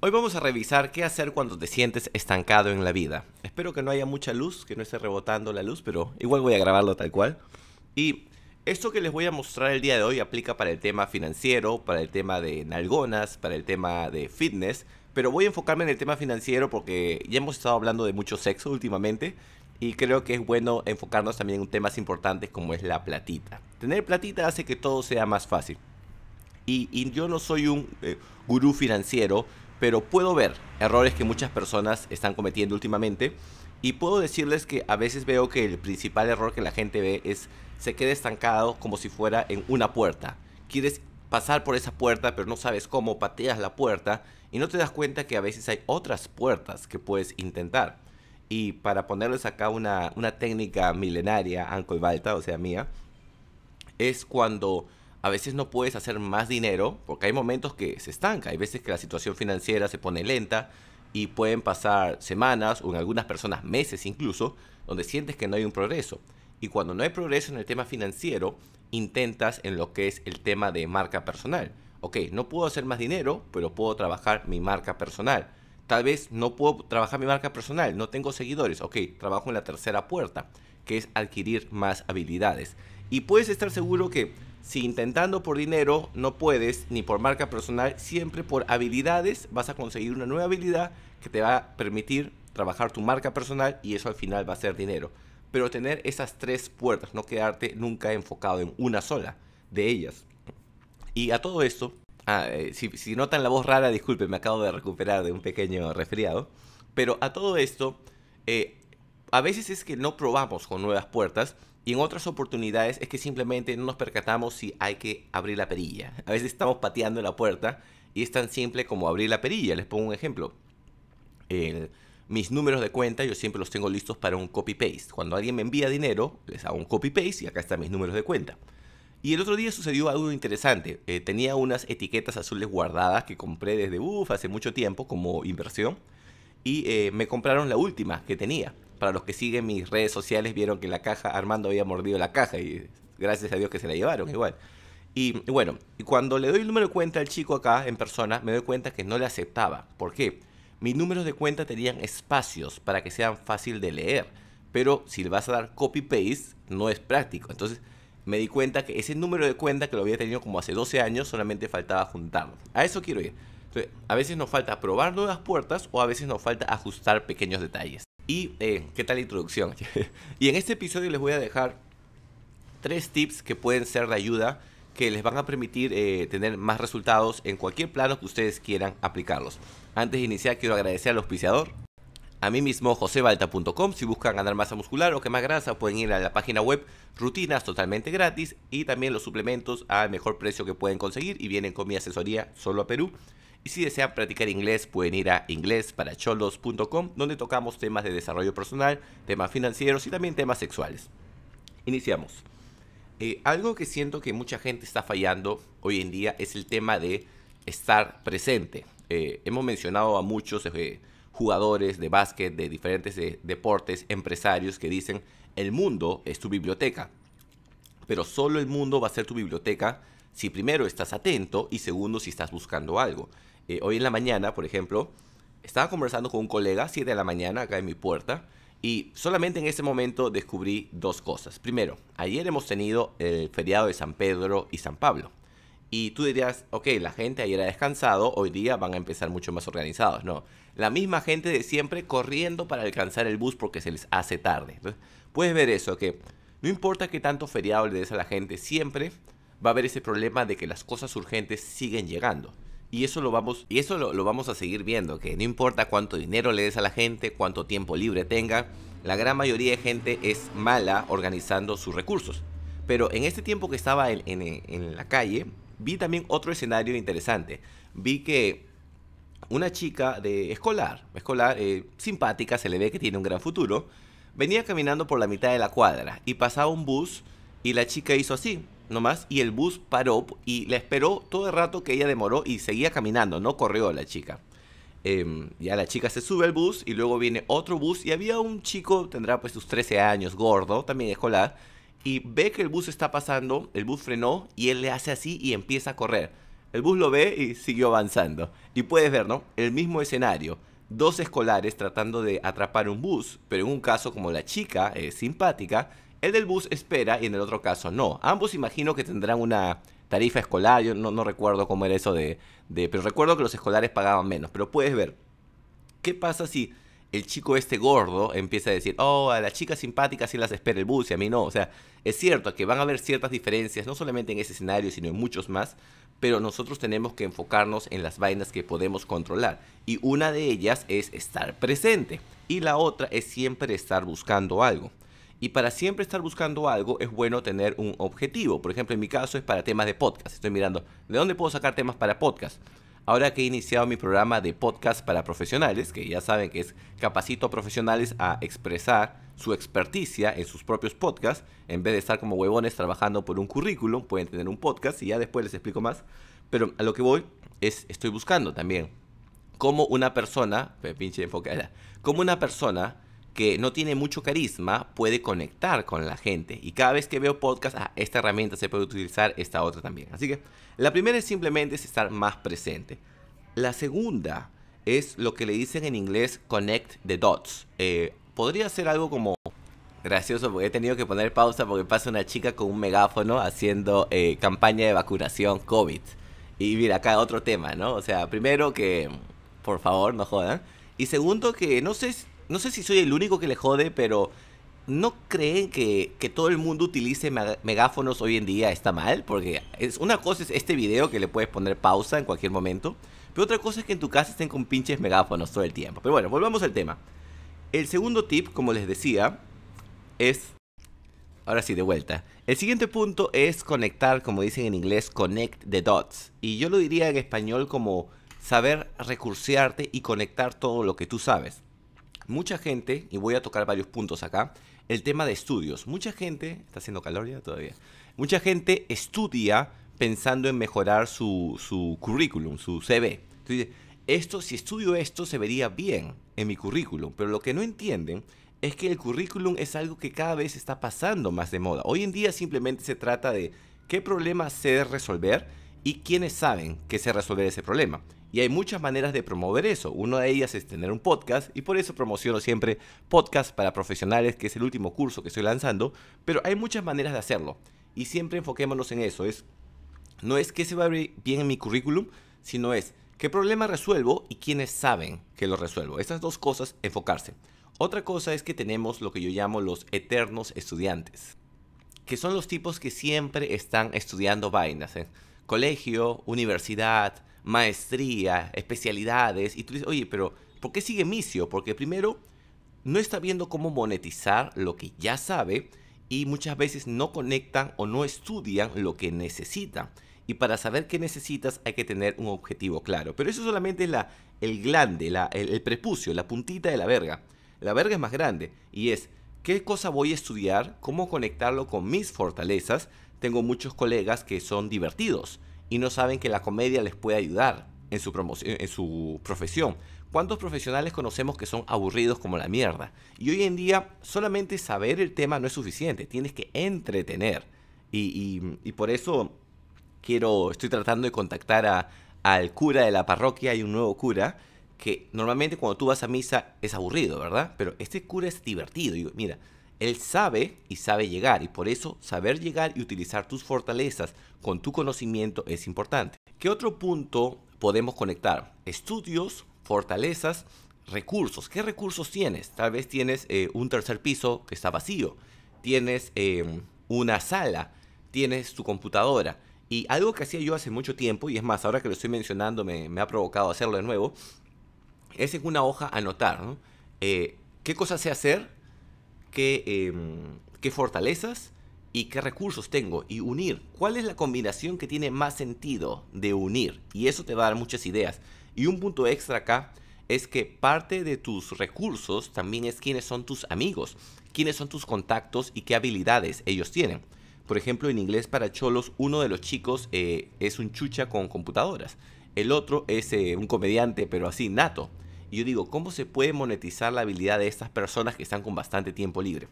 Hoy vamos a revisar qué hacer cuando te sientes estancado en la vida. Espero que no haya mucha luz, que no esté rebotando la luz, pero igual voy a grabarlo tal cual. Y esto que les voy a mostrar el día de hoy aplica para el tema financiero, para el tema de nalgonas, para el tema de fitness, pero voy a enfocarme en el tema financiero porque ya hemos estado hablando de mucho sexo últimamente y creo que es bueno enfocarnos también en temas importantes como es la platita. Tener platita hace que todo sea más fácil. Y, yo no soy un eh, gurú financiero, pero puedo ver errores que muchas personas están cometiendo últimamente y puedo decirles que a veces veo que el principal error que la gente ve es se queda estancado como si fuera en una puerta. Quieres pasar por esa puerta pero no sabes cómo, pateas la puerta y no te das cuenta que a veces hay otras puertas que puedes intentar. Y para ponerles acá una, una técnica milenaria, y Balta, o sea mía, es cuando a veces no puedes hacer más dinero porque hay momentos que se estanca, hay veces que la situación financiera se pone lenta y pueden pasar semanas o en algunas personas meses incluso donde sientes que no hay un progreso. Y cuando no hay progreso en el tema financiero, intentas en lo que es el tema de marca personal. Ok, no puedo hacer más dinero, pero puedo trabajar mi marca personal. Tal vez no puedo trabajar mi marca personal, no tengo seguidores. Ok, trabajo en la tercera puerta, que es adquirir más habilidades. Y puedes estar seguro que si intentando por dinero no puedes, ni por marca personal, siempre por habilidades vas a conseguir una nueva habilidad que te va a permitir trabajar tu marca personal y eso al final va a ser dinero. Pero tener esas tres puertas, no quedarte nunca enfocado en una sola de ellas. Y a todo esto, ah, eh, si, si notan la voz rara, disculpen, me acabo de recuperar de un pequeño resfriado. Pero a todo esto, eh, a veces es que no probamos con nuevas puertas y en otras oportunidades es que simplemente no nos percatamos si hay que abrir la perilla. A veces estamos pateando la puerta y es tan simple como abrir la perilla. Les pongo un ejemplo. mis números de cuenta yo siempre los tengo listos para un copy-paste. Cuando alguien me envía dinero, les hago un copy-paste y acá están mis números de cuenta. Y el otro día sucedió algo interesante. Eh, tenía unas etiquetas azules guardadas que compré desde uf, hace mucho tiempo como inversión. Y eh, me compraron la última que tenía para los que siguen mis redes sociales vieron que la caja, Armando había mordido la caja y gracias a Dios que se la llevaron igual. Y, bueno, y cuando le doy el número de cuenta al chico acá en persona, me doy cuenta que no le aceptaba. ¿Por qué? Mis números de cuenta tenían espacios para que sean fácil de leer, pero si le vas a dar copy-paste, no es práctico. Entonces me di cuenta que ese número de cuenta que lo había tenido como hace 12 años, solamente faltaba juntarlo. A eso quiero ir. a veces nos falta probar nuevas puertas o a veces nos falta ajustar pequeños detalles. Y eh, qué tal introducción. y en este episodio les voy a dejar tres tips que pueden ser de ayuda que les van a permitir eh, tener más resultados en cualquier plano que ustedes quieran aplicarlos. Antes de iniciar quiero agradecer al auspiciador. A mí mismo josebalta.com, si buscan ganar masa muscular o más grasa pueden ir a la página web, rutinas totalmente gratis y también los suplementos al mejor precio que pueden conseguir y vienen con mi asesoría solo a Perú. Y si desean practicar inglés, pueden ir a inglesparacholos.com, donde tocamos temas de desarrollo personal, temas financieros y también temas sexuales. Iniciamos. Eh, algo que siento que mucha gente está fallando hoy en día es el tema de estar presente. Eh, hemos mencionado a muchos eh, jugadores de básquet, de diferentes deportes, empresarios que dicen, el mundo es tu biblioteca. Pero solo el mundo va a ser tu biblioteca si primero estás atento y segundo si estás buscando algo. Eh, hoy en la mañana, por ejemplo, estaba conversando con un colega, 7 de la mañana, acá en mi puerta, y solamente en ese momento descubrí dos cosas. Primero, ayer hemos tenido el feriado de San Pedro y San Pablo. Y tú dirías, ok, la gente ayer ha descansado, hoy día van a empezar mucho más organizados. No, la misma gente de siempre corriendo para alcanzar el bus porque se les hace tarde. puedes ver eso, que no importa qué tanto feriado le des a la gente, siempre va a haber ese problema de que las cosas urgentes siguen llegando. Y eso lo vamos, y eso lo, vamos a seguir viendo, que no importa cuánto dinero le des a la gente, cuánto tiempo libre tenga, la gran mayoría de gente es mala organizando sus recursos. Pero en este tiempo que estaba en, la calle, vi también otro escenario interesante. Vi que una chica de escolar, escolar eh, simpática, se le ve que tiene un gran futuro, venía caminando por la mitad de la cuadra y pasaba un bus y la chica hizo así, nomás y el bus paró y la esperó todo el rato que ella demoró y seguía caminando, no corrió la chica. Em, ya la chica se sube al bus y luego viene otro bus y había un chico, tendrá pues sus 13 años, gordo, también escolar, y ve que el bus está pasando, el bus frenó y él le hace así y empieza a correr. El bus lo ve y siguió avanzando. Y puedes ver, ¿no? El mismo escenario. Dos escolares tratando de atrapar un bus, pero en un caso como la chica eh, simpática, el del bus espera y en el otro caso no. Ambos imagino que tendrán una tarifa escolar, yo no, recuerdo cómo era eso de, de... Pero recuerdo que los escolares pagaban menos, pero puedes ver. ¿Qué pasa si el chico este gordo empieza a decir, oh, a las chicas simpáticas sí las espera el bus y a mí no. O sea, es cierto que van a haber ciertas diferencias, no solamente en ese escenario, sino en muchos más, pero nosotros tenemos que enfocarnos en las vainas que podemos controlar. Y una de ellas es estar presente. Y la otra es siempre estar buscando algo. Y para siempre estar buscando algo es bueno tener un objetivo. Por ejemplo, en mi caso es para temas de podcast. Estoy mirando, ¿de dónde puedo sacar temas para podcast? Ahora que he iniciado mi programa de podcast para profesionales, que ya saben que es capacito a profesionales a expresar su experticia en sus propios podcasts, en vez de estar como huevones trabajando por un currículum, pueden tener un podcast y ya después les explico más. Pero a lo que voy es, estoy buscando también cómo una persona, pinche enfocada, como una persona que no tiene mucho carisma puede conectar con la gente. Y cada vez que veo podcast, ah, esta herramienta se puede utilizar, esta otra también. Así que la primera es simplemente es estar más presente. La segunda es lo que le dicen en inglés connect the dots. Eh, podría ser algo como gracioso porque he tenido que poner pausa porque pasa una chica con un megáfono haciendo eh, campaña de vacunación COVID. Y mira, acá otro tema, ¿no? O sea, primero que, por favor, no jodan. Y segundo que no sé no sé si soy el único que le jode, pero ¿no creen que, todo el mundo utilice megáfonos hoy en día está mal? Porque es, una cosa es este video que le puedes poner pausa en cualquier momento, pero otra cosa es que en tu casa estén con pinches megáfonos todo el tiempo. Pero bueno, volvamos al tema. El segundo tip, como les decía, es... Ahora sí, de vuelta. El siguiente punto es conectar, como dicen en inglés, connect the dots. Y yo lo diría en español como saber recursearte y conectar todo lo que tú sabes. Mucha gente, y voy a tocar varios puntos acá, el tema de estudios. Mucha gente, está haciendo calor todavía, mucha gente estudia pensando en mejorar su, currículum, su CV. Entonces, esto, si estudio esto, se vería bien en mi currículum, pero lo que no entienden es que el currículum es algo que cada vez está pasando más de moda. Hoy en día simplemente se trata de qué problema debe resolver y quienes saben que se resolver ese problema. Y hay muchas maneras de promover eso. Una de ellas es tener un podcast y por eso promociono siempre podcast para profesionales, que es el último curso que estoy lanzando, pero hay muchas maneras de hacerlo. Y siempre enfoquémonos en eso. Es, no es que se va a abrir bien en mi currículum, sino es qué problema resuelvo y quiénes saben que lo resuelvo. Esas dos cosas, enfocarse. Otra cosa es que tenemos lo que yo llamo los eternos estudiantes, que son los tipos que siempre están estudiando vainas. en ¿eh? colegio, universidad, maestría, especialidades, y tú dices, oye, pero ¿por qué sigue misio? Porque primero, no está viendo cómo monetizar lo que ya sabe y muchas veces no conectan o no estudian lo que necesitan. Y para saber qué necesitas hay que tener un objetivo claro. Pero eso solamente es la, el glande, la, el, el prepucio, la puntita de la verga. La verga es más grande y es qué cosa voy a estudiar, cómo conectarlo con mis fortalezas tengo muchos colegas que son divertidos y no saben que la comedia les puede ayudar en su, en su profesión. ¿Cuántos profesionales conocemos que son aburridos como la mierda? Y hoy en día solamente saber el tema no es suficiente, tienes que entretener. Y, por eso quiero, estoy tratando de contactar a, al cura de la parroquia, hay un nuevo cura, que normalmente cuando tú vas a misa es aburrido, ¿verdad? Pero este cura es divertido. Y, mira, él sabe y sabe llegar y por eso saber llegar y utilizar tus fortalezas con tu conocimiento es importante. ¿Qué otro punto podemos conectar? Estudios, fortalezas, recursos. ¿Qué recursos tienes? Tal vez tienes eh, un tercer piso que está vacío, tienes em, una sala, tienes tu computadora. Y algo que hacía yo hace mucho tiempo, y es más, ahora que lo estoy mencionando me, ha provocado hacerlo de nuevo, es en una hoja anotar eh, qué cosas sé hacer, Em, qué, fortalezas y qué recursos tengo y unir. ¿Cuál es la combinación que tiene más sentido de unir? Y eso te va a dar muchas ideas. Y un punto extra acá es que parte de tus recursos también es quiénes son tus amigos, quiénes son tus contactos y qué habilidades ellos tienen. Por ejemplo, en inglés para cholos, uno de los chicos eh, es un chucha con computadoras. El otro es eh, un comediante, pero así, nato yo digo, ¿cómo se puede monetizar la habilidad de estas personas que están con bastante tiempo libre?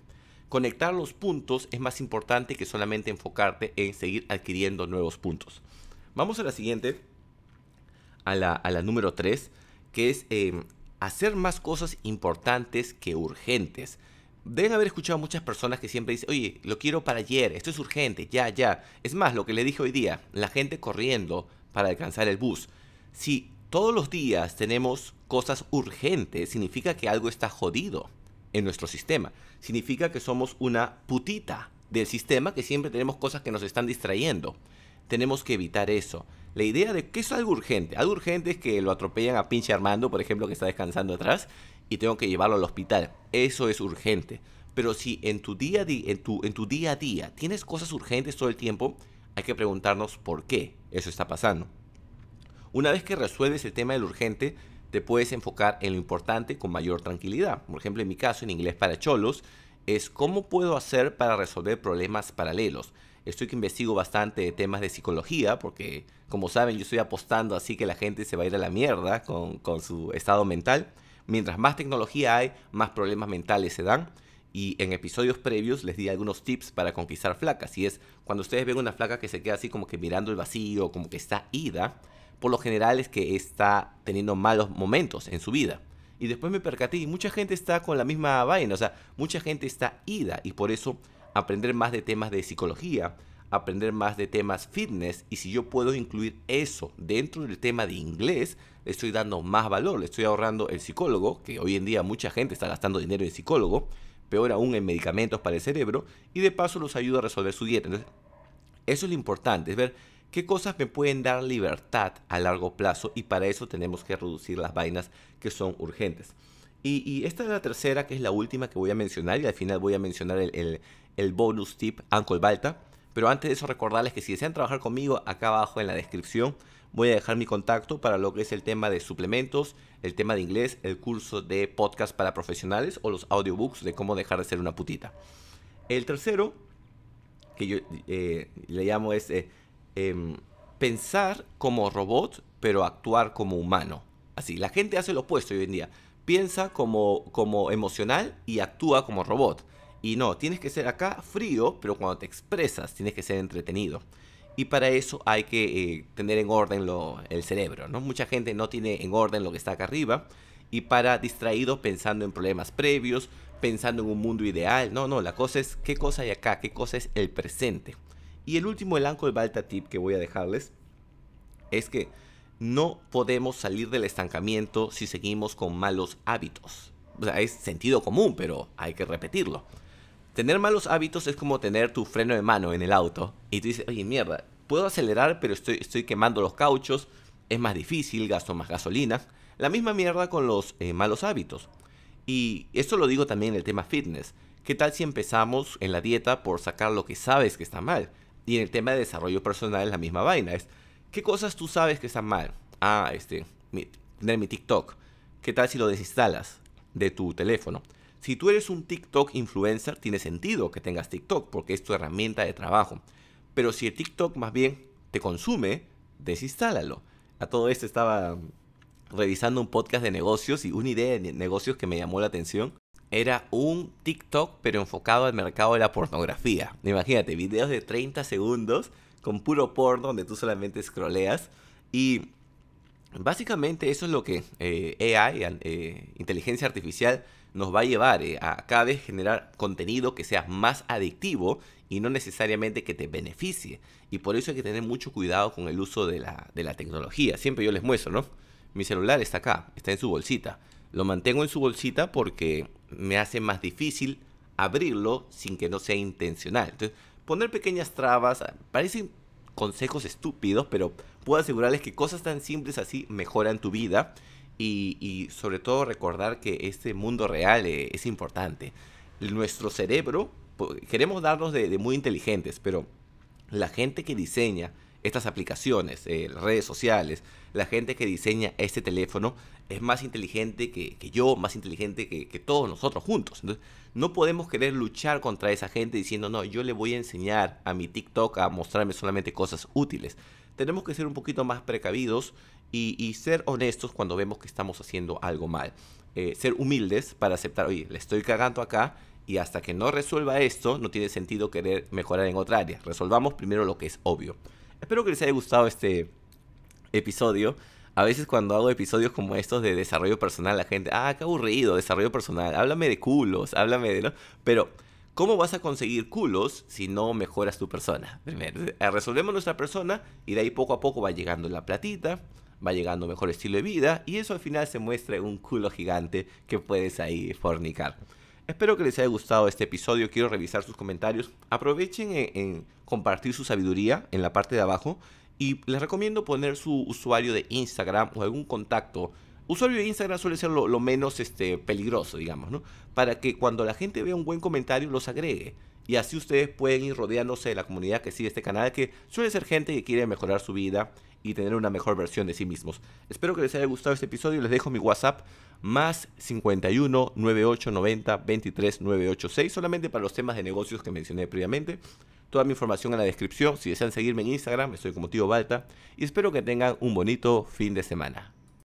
Conectar los puntos es más importante que solamente enfocarte en seguir adquiriendo nuevos puntos. Vamos a la siguiente, a la, número 3, que es em, hacer más cosas importantes que urgentes. Deben haber escuchado muchas personas que siempre dicen, oye, lo quiero para ayer, esto es urgente, ya, ya. Es más, lo que le dije hoy día, la gente corriendo para alcanzar el bus. Si todos los días tenemos cosas urgentes, significa que algo está jodido en nuestro sistema. Significa que somos una putita del sistema, que siempre tenemos cosas que nos están distrayendo. Tenemos que evitar eso. La idea de que es algo urgente. Algo urgente es que lo atropellan a pinche Armando, por ejemplo, que está descansando atrás, y tengo que llevarlo al hospital. Eso es urgente. Pero si en tu día a día, en tu día, a día tienes cosas urgentes todo el tiempo, hay que preguntarnos por qué eso está pasando. Una vez que resuelves el tema del urgente, te puedes enfocar en lo importante con mayor tranquilidad. Por ejemplo, en mi caso, en inglés para cholos, es cómo puedo hacer para resolver problemas paralelos. Estoy que investigo bastante temas de psicología, porque como saben, yo estoy apostando así que la gente se va a ir a la mierda con, con su estado mental. Mientras más tecnología hay, más problemas mentales se dan y en episodios previos les di algunos tips para conquistar flacas. Y es cuando ustedes ven una flaca que se queda así como que mirando el vacío, como que está ida, por lo general es que está teniendo malos momentos en su vida. Y después me percaté y mucha gente está con la misma vaina, o sea, mucha gente está ida y por eso aprender más de temas de psicología, aprender más de temas fitness y si yo puedo incluir eso dentro del tema de inglés, le estoy dando más valor, le estoy ahorrando el psicólogo, que hoy en día mucha gente está gastando dinero en psicólogo, peor aún en medicamentos para el cerebro, y de paso los ayuda a resolver su dieta. Entonces, eso es lo importante, es ver ¿Qué cosas me pueden dar libertad a largo plazo? Y para eso tenemos que reducir las vainas que son urgentes. Y, esta es la tercera, que es la última que voy a mencionar. Y al final voy a mencionar el, bonus tip Uncle Balta. Pero antes de eso recordarles que si desean trabajar conmigo, acá abajo en la descripción voy a dejar mi contacto para lo que es el tema de suplementos, el tema de inglés, el curso de podcast para profesionales o los audiobooks de cómo dejar de ser una putita. El tercero, que yo eh, le llamo es eh, Em, pensar como robot, pero actuar como humano. Así, la gente hace lo opuesto hoy en día. Piensa como, como emocional y actúa como robot. Y no, tienes que ser acá frío, pero cuando te expresas tienes que ser entretenido. Y para eso hay que eh, tener en orden el cerebro, ¿no? Mucha gente no tiene en orden lo que está acá arriba y para distraído pensando en problemas previos, pensando en un mundo ideal. No, no, la cosa es qué cosa hay acá, qué cosa es el presente. Y el último, el de Balta tip que voy a dejarles es que no podemos salir del estancamiento si seguimos con malos hábitos. O sea, es sentido común, pero hay que repetirlo. Tener malos hábitos es como tener tu freno de mano en el auto y tú dices, oye, mierda, puedo acelerar, pero estoy, estoy quemando los cauchos, es más difícil, gasto más gasolina. La misma mierda con los eh, malos hábitos. Y esto lo digo también en el tema fitness. ¿Qué tal si empezamos en la dieta por sacar lo que sabes que está mal? Y en el tema de desarrollo personal es la misma vaina. Es, ¿qué cosas tú sabes que están mal? Ah, este, tener mi TikTok. ¿Qué tal si lo desinstalas de tu teléfono? Si tú eres un TikTok influencer, tiene sentido que tengas TikTok porque es tu herramienta de trabajo. Pero si el TikTok más bien te consume, desinstálalo. A todo esto estaba revisando un podcast de negocios y una idea de negocios que me llamó la atención era un TikTok, pero enfocado al mercado de la pornografía. Imagínate, videos de 30 segundos con puro porno donde tú solamente scrolleas. Y básicamente eso es lo que eh, AI, eh, inteligencia artificial, nos va a llevar eh, a cada vez generar contenido que sea más adictivo y no necesariamente que te beneficie. Y por eso hay que tener mucho cuidado con el uso de la, de la tecnología. Siempre yo les muestro, ¿no? Mi celular está acá, está en su bolsita. Lo mantengo en su bolsita porque me hace más difícil abrirlo sin que no sea intencional. Entonces, poner pequeñas trabas, parecen consejos estúpidos, pero puedo asegurarles que cosas tan simples así mejoran tu vida y, sobre todo recordar que este mundo real eh, es importante. Nuestro cerebro, queremos darnos de muy inteligentes, pero la gente que diseña estas aplicaciones, eh, redes sociales, la gente que diseña este teléfono es más inteligente que, yo, más inteligente que, todos nosotros juntos. Entonces, no podemos querer luchar contra esa gente diciendo, no, yo le voy a enseñar a mi TikTok a mostrarme solamente cosas útiles. Tenemos que ser un poquito más precavidos y, ser honestos cuando vemos que estamos haciendo algo mal. Eh, ser humildes para aceptar, oye, le estoy cagando acá y hasta que no resuelva esto, no tiene sentido querer mejorar en otra área. Resolvamos primero lo que es obvio. Espero que les haya gustado este episodio. A veces cuando hago episodios como estos de desarrollo personal, la gente, ah, qué aburrido, desarrollo personal, háblame de culos, háblame de... ¿no? Pero, ¿cómo vas a conseguir culos si no mejoras tu persona? Primero, eh, resolvemos nuestra persona y de ahí poco a poco va llegando la platita, va llegando mejor estilo de vida y eso al final se muestra un culo gigante que puedes ahí fornicar. Espero que les haya gustado este episodio, quiero revisar sus comentarios. Aprovechen en, compartir su sabiduría en la parte de abajo y les recomiendo poner su usuario de Instagram o algún contacto. Usuario de Instagram suele ser lo, lo menos este, peligroso, digamos, ¿no? Para que cuando la gente vea un buen comentario los agregue. Y así ustedes pueden ir rodeándose de la comunidad que sigue este canal, que suele ser gente que quiere mejorar su vida y tener una mejor versión de sí mismos. Espero que les haya gustado este episodio. Les dejo mi WhatsApp más 51 98 90 23 solamente para los temas de negocios que mencioné previamente. Toda mi información en la descripción. Si desean seguirme en Instagram, estoy como tío Balta. Y espero que tengan un bonito fin de semana.